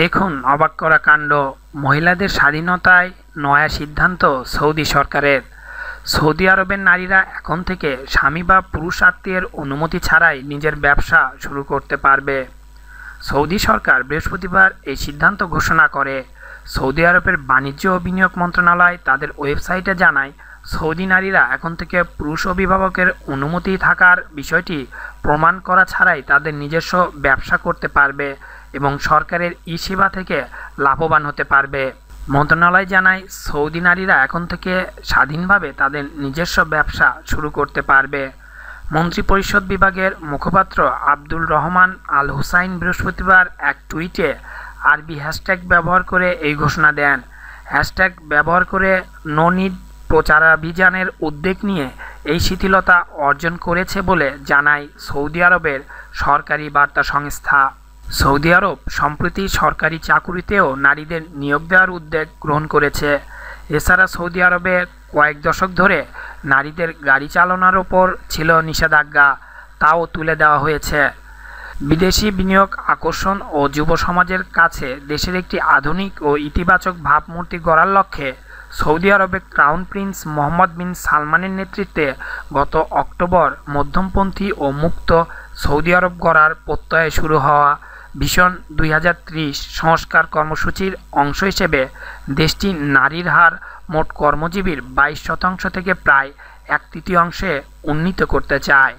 দেখুন অবাক করা কাণ্ড মহিলাদের স্বাধীনতায় নয়া সিদ্ধান্ত সৌদি সরকারের সৌদি আরবের নারীরা এখন থেকে স্বামী বা পুরুষ আত্মীয়ের অনুমতি ছাড়াই নিজের ব্যবসা শুরু করতে পারবে সৌদি সরকার বৃহস্পতিবার এই সিদ্ধান্ত ঘোষণা করে সৌদি আরবের বাণিজ্য ও বিনিয়োগ মন্ত্রণালয় তাদের ওয়েবসাইটে জানায় সৌদি নারীরা এখন থেকে পুরুষ অভিভাবকের অনুমতি থাকার বিষয়টি প্রমাণ করা ছাড়াই তাদের নিজস্ব ব্যবসা করতে পারবে এবং সরকারের ই সেবা থেকে লাভবান হতে পারবে মন্ত্রণালয় জানায় সৌদি নারীরা এখন থেকে স্বাধীনভাবে তাদের নিজস্ব ব্যবসা শুরু করতে পারবে মন্ত্রিপরিষদ বিভাগের মুখপাত্র আব্দুল রহমান আল হুসাইন বৃহস্পতিবার এক টুইটে আরবি হ্যাশট্যাগ ব্যবহার করে এই ঘোষণা দেন হ্যাশট্যাগ ব্যবহার করে নো নিড প্রচারাভিযানের উদ্যোগ নিয়ে এই শিথিলতা অর্জন করেছে বলে জানায় সৌদি আরবের সরকারি বার্তা সংস্থা সৌদি আরব সম্প্রতি সরকারি চাকুরিতেও নারীদের নিয়োগ দেওয়ার উদ্যোগ গ্রহণ করেছে এছাড়া সৌদি আরবে কয়েক দশক ধরে নারীদের গাড়ি চালানোর ওপর ছিল নিষেধাজ্ঞা তাও তুলে দেওয়া হয়েছে বিদেশি বিনিয়োগ আকর্ষণ ও যুব সমাজের কাছে দেশের একটি আধুনিক ও ইতিবাচক ভাবমূর্তি গড়ার লক্ষ্যে সৌদি আরবে ক্রাউন প্রিন্স মোহাম্মদ বিন সালমানের নেতৃত্বে গত অক্টোবর মধ্যমপন্থী ও মুক্ত সৌদি আরব গড়ার প্রত্যয়ে শুরু হওয়া ভীষণ দুই সংস্কার কর্মসূচির অংশ হিসেবে দেশটি নারীর হার মোট কর্মজীবীর বাইশ শতাংশ থেকে প্রায় এক তৃতীয়াংশে উন্নীত করতে চায়